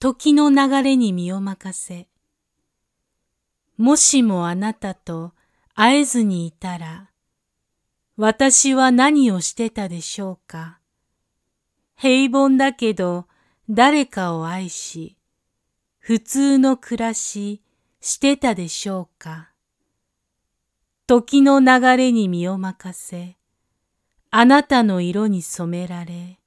時の流れに身を任せ、もしもあなたと会えずにいたら、私は何をしてたでしょうか。平凡だけど誰かを愛し、普通の暮らししてたでしょうか。時の流れに身を任せ、あなたの色に染められ、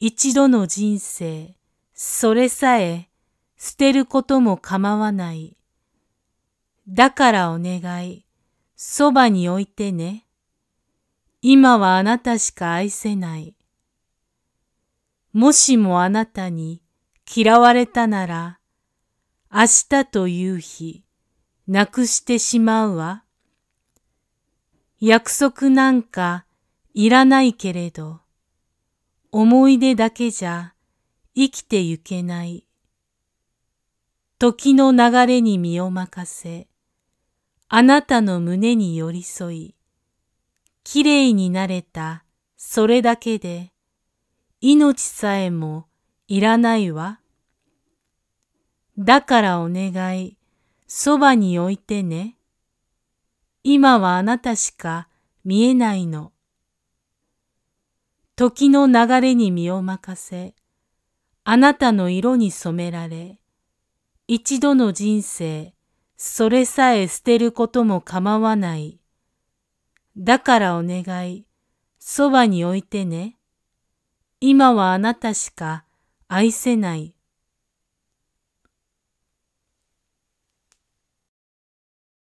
一度の人生、それさえ捨てることも構わない。だからお願い、そばに置いてね。今はあなたしか愛せない。もしもあなたに嫌われたなら、明日という日、なくしてしまうわ。約束なんかいらないけれど、思い出だけじゃ生きてゆけない。時の流れに身を任せ、あなたの胸に寄り添い、きれいになれたそれだけで、命さえもいらないわ。だからお願い、そばに置いてね。今はあなたしか見えないの。時の流れに身を任せ、あなたの色に染められ、一度の人生、それさえ捨てることも構わない。だからお願い、そばに置いてね。今はあなたしか愛せない。